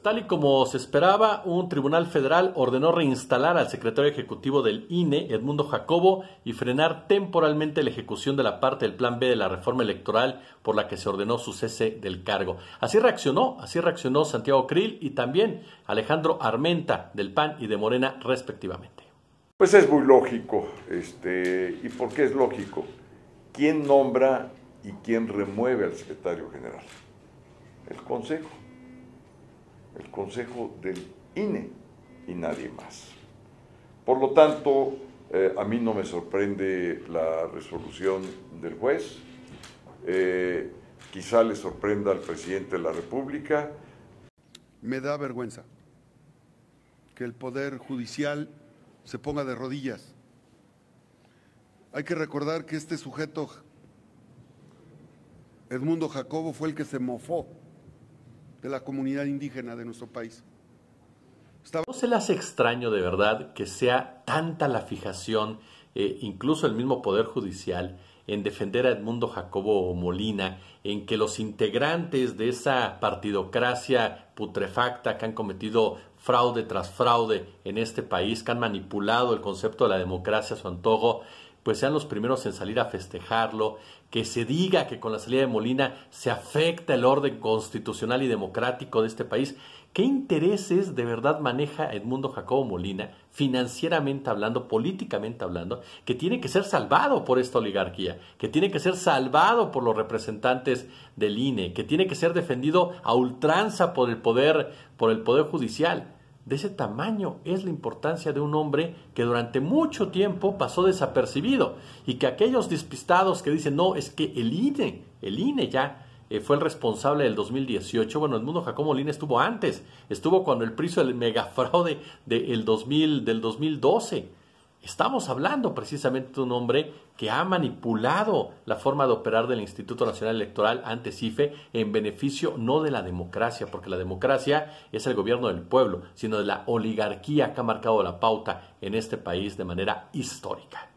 Tal y como se esperaba, un tribunal federal ordenó reinstalar al secretario ejecutivo del INE, Edmundo Jacobo, y frenar temporalmente la ejecución de la parte del Plan B de la reforma electoral por la que se ordenó su cese del cargo. Así reaccionó, así reaccionó Santiago Krill y también Alejandro Armenta del PAN y de Morena respectivamente. Pues es muy lógico, este, ¿y por qué es lógico? ¿Quién nombra y quién remueve al secretario general? El Consejo el Consejo del INE y nadie más. Por lo tanto, eh, a mí no me sorprende la resolución del juez, eh, quizá le sorprenda al presidente de la República. Me da vergüenza que el Poder Judicial se ponga de rodillas. Hay que recordar que este sujeto, Edmundo Jacobo, fue el que se mofó de la comunidad indígena de nuestro país. ¿No se le hace extraño de verdad que sea tanta la fijación, eh, incluso el mismo Poder Judicial, en defender a Edmundo Jacobo Molina, en que los integrantes de esa partidocracia putrefacta que han cometido fraude tras fraude en este país, que han manipulado el concepto de la democracia a su antojo, pues sean los primeros en salir a festejarlo, que se diga que con la salida de Molina se afecta el orden constitucional y democrático de este país. ¿Qué intereses de verdad maneja Edmundo Jacobo Molina, financieramente hablando, políticamente hablando, que tiene que ser salvado por esta oligarquía, que tiene que ser salvado por los representantes del INE, que tiene que ser defendido a ultranza por el poder, por el poder judicial? De ese tamaño es la importancia de un hombre que durante mucho tiempo pasó desapercibido y que aquellos despistados que dicen, no, es que el INE, el INE ya eh, fue el responsable del 2018, bueno, el mundo Jacobo Lina estuvo antes, estuvo cuando el PRI del el megafraude de, del 2000, del 2012 Estamos hablando precisamente de un hombre que ha manipulado la forma de operar del Instituto Nacional Electoral ante CIFE en beneficio no de la democracia, porque la democracia es el gobierno del pueblo, sino de la oligarquía que ha marcado la pauta en este país de manera histórica.